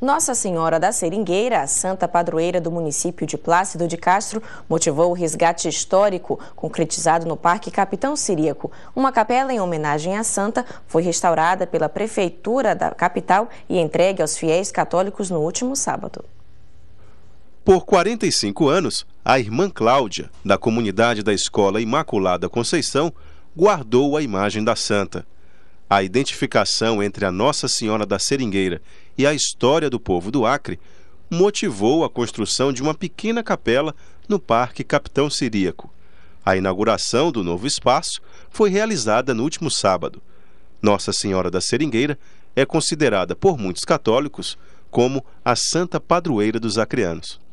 Nossa Senhora da Seringueira, a santa padroeira do município de Plácido de Castro, motivou o resgate histórico concretizado no Parque Capitão Siríaco. Uma capela em homenagem à santa foi restaurada pela prefeitura da capital e entregue aos fiéis católicos no último sábado. Por 45 anos, a irmã Cláudia, da comunidade da Escola Imaculada Conceição, guardou a imagem da santa a identificação entre a Nossa Senhora da Seringueira e a história do povo do Acre motivou a construção de uma pequena capela no Parque Capitão Siríaco. A inauguração do novo espaço foi realizada no último sábado. Nossa Senhora da Seringueira é considerada por muitos católicos como a santa padroeira dos acreanos.